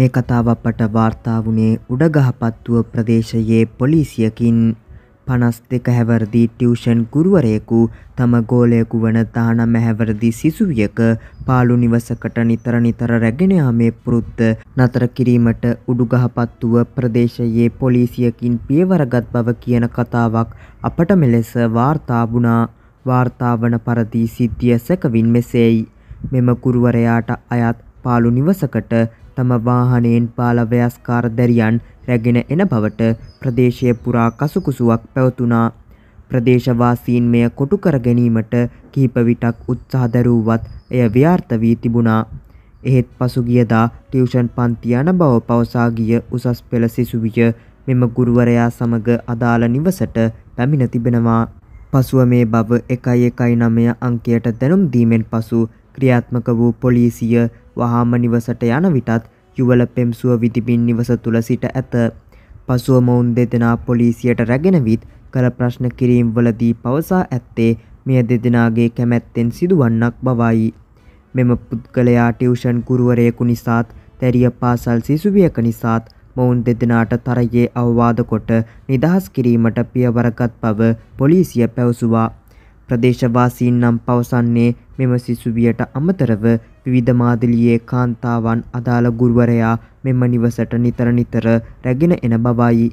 මේ කතාව අපට වාර්තා වුණේ උඩගහපත්තුව ප්‍රදේශයේ පොලිසියකින් 52 හැවරදී ටියුෂන් ගුරුවරයෙකු තම ගෝලයෙකු වන තහනම් හැවරදී සිසුවියක පාළු නිවසකට නිතර නිතර රැගෙන යාමේ පුරුද්ද නතර කිරීමට උඩුගහපත්තුව ප්‍රදේශයේ පොලිසියකින් පියවරගත් බව කියන කතාවක් අපට මෙලෙස වාර්තා වුණා වාර්තාවන පරිදි සිද්ධිය සැකවින් මෙසේයි මෙම ගුරුවරයාට අයත් පාලු නිවසකට තම වාහනයෙන් පාල ව්‍යස්කාර දැරියන් රැගෙන එන බවට ප්‍රදේශය පුරා කසුකුසුවක් පැවතුනා. ප්‍රදේශවාසීන් මෙය කොටු කර ගැනීමට කීප විටක් උත්සාහ දරුවත් එය ව්‍යාර්ථ වී තිබුණා. එහෙත් පසුගියදා ටියුෂන් පන්ති යන බව පවසා ගිය උසස් පෙළ සිසුවිය මෙම ගුරුවරයා සමග අදාළ නිවසට පැමිණ තිබෙනවා. පසුව මේ බව 119 අංකයට දැනුම් දීමෙන් පසු ක්‍රියාත්මක වූ පොලිසිය වහාම නිවසට යන විටත් යුවල පෙම්සුව විතිබින් නිවස තුළ සිට ඇත. පසුව මොවුන් දෙදෙනා පොලිසියට රැගෙන විත් කළ ප්‍රශ්න කිරීම් වලදී පවසා ඇත්තේ මෙය දෙදෙනගේ කැමැත්තෙන් සිදුවන්නක් බවයි. මෙම පුද්ගලයා ටියවෂන් ගුරුවරයෙකු නිසාත් තැරිය පාසල් සිසුවියක නිසාත් මොවුන් දෙදෙනට තරයේ අවවාද කොට නිදහස් කිරීමට පියවරගත් බව පොලිසිය පැවසුවා. ප්‍රදේශවාසීන් නම් පවසන්නේ මෙම සිසුවියට අමතරව විවිධ මාදිලියේ කාන්තාවන් අදාළ ගුරුවරයා මෙම නිවසට නිතර නිතර රැගෙන එන බවයි.